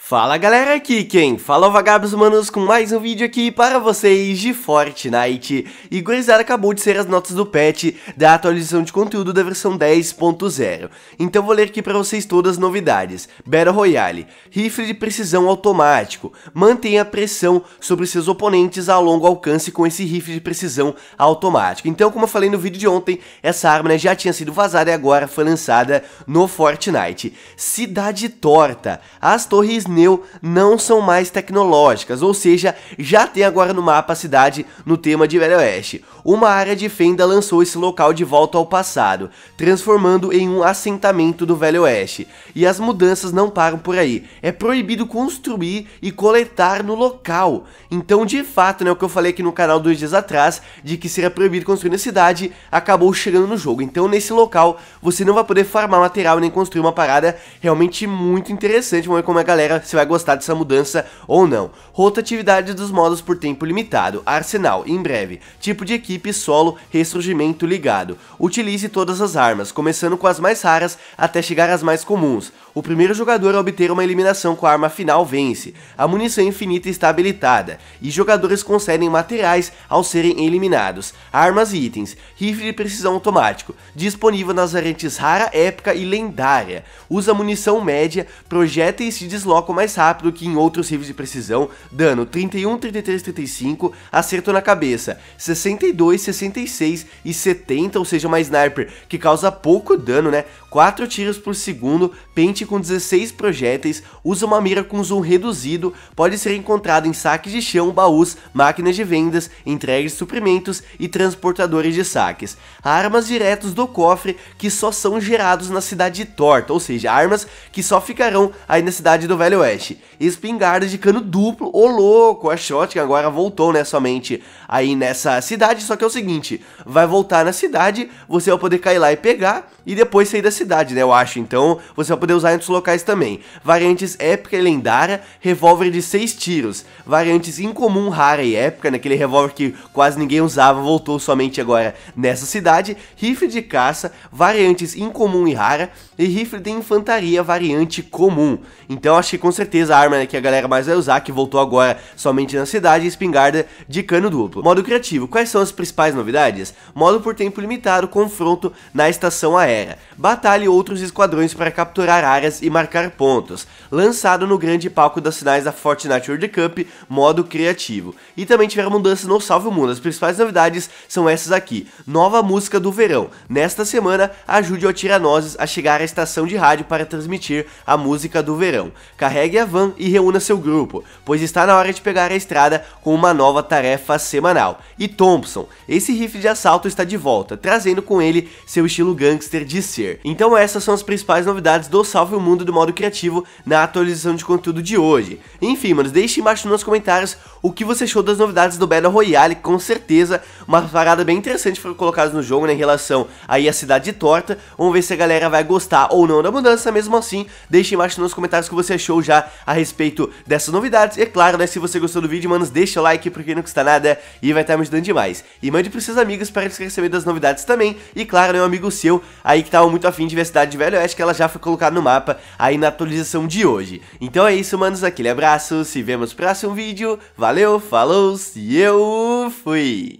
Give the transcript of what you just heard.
Fala galera, aqui quem fala é Vagabos Humanos com mais um vídeo aqui para vocês de Fortnite. E gurizada acabou de ser as notas do patch da atualização de conteúdo da versão 10.0. Então vou ler aqui para vocês todas as novidades. Battle Royale, rifle de precisão automático. Mantenha a pressão sobre seus oponentes a longo alcance com esse rifle de precisão automático. Então como eu falei no vídeo de ontem, essa arma né, já tinha sido vazada e agora foi lançada no Fortnite. Cidade Torta, as torres cidades Neo não são mais tecnológicas, ou seja, já tem agora no mapa a cidade no tema de Velho Oeste. Uma área de fenda lançou esse local de volta ao passado, transformando em um assentamento do Velho Oeste. E as mudanças não param por aí, é proibido construir e coletar no local. Então, de fato, né, o que eu falei aqui no canal dois dias atrás, de que seria proibido construir na cidade, acabou chegando no jogo. Então, nesse local, você não vai poder farmar material nem construir uma parada realmente muito interessante. Vamos ver como a galera se vai gostar dessa mudança ou não. Rotatividade dos modos por tempo limitado, arsenal, em breve, tipo de equipe, solo, ressurgimento ligado. Utilize todas as armas, começando com as mais raras até chegar às mais comuns. O primeiro jogador a obter uma eliminação com a arma final vence. A munição infinita está habilitada, e jogadores concedem materiais ao serem eliminados, armas e itens, rifle de precisão automático, disponível nas variantes rara, épica e lendária. Usa munição média, e se desloque foco mais rápido que em outros rifles de precisão, dano 31, 33, 35, acerto na cabeça, 62, 66 e 70, ou seja, uma sniper que causa pouco dano, né? 4 tiros por segundo, pente com 16 projéteis, usa uma mira com zoom reduzido, pode ser encontrado em saques de chão, baús, máquinas de vendas, entregas de suprimentos e transportadores de saques. Armas diretos do cofre que só são gerados na cidade de Torta, ou seja, armas que só ficarão aí na cidade do Velho Velho Oeste. Espingardas de cano duplo, ô louco, a Shotgun agora voltou, né, somente aí nessa cidade, só que é o seguinte, vai voltar na cidade, você vai poder cair lá e pegar, e depois sair da cidade, né, eu acho, então você vai poder usar em outros locais também. Variantes épica e lendária, revólver de 6 tiros, variantes incomum, rara e épica, né, aquele revólver que quase ninguém usava, voltou somente agora nessa cidade, rifle de caça, variantes incomum e rara, e rifle de infantaria, variante comum. Então acho que com certeza a arma que a galera mais vai usar, que voltou agora somente na cidade, é espingarda de cano duplo. Modo criativo, quais são as principais novidades? Modo por tempo limitado, confronto na estação aérea. Batalhe outros esquadrões para capturar áreas e marcar pontos. Lançado no grande palco das finais da Fortnite World Cup, modo criativo. E também tiveram mudanças no Salve o Mundo, as principais novidades são essas aqui. Nova música do verão. Nesta semana, ajude o Tiranoses a chegar à estação de rádio para transmitir a música do verão carregue a van e reúna seu grupo, pois está na hora de pegar a estrada com uma nova tarefa semanal. E Thompson, esse rifle de assalto está de volta, trazendo com ele seu estilo gangster de ser. Então essas são as principais novidades do Salve o Mundo do modo criativo na atualização de conteúdo de hoje. Enfim, manos, deixe embaixo nos comentários o que você achou das novidades do Battle Royale, com certeza uma parada bem interessante foi colocada no jogo né, em relação aí à cidade torta. Vamos ver se a galera vai gostar ou não da mudança, mesmo assim, deixe embaixo nos comentários o que você achou já a respeito dessas novidades. E é claro, né, se você gostou do vídeo, manos, deixa o like porque não custa nada e vai estar tá me ajudando demais. E mande pros seus amigos para eles receberem das novidades também. E claro, né, um amigo seu aí que tava tá muito afim de ver a cidade de Velho Oeste, que ela já foi colocada no mapa aí na atualização de hoje. Então é isso, manos, aquele abraço, se vemos no próximo vídeo. Valeu, falou, e eu fui!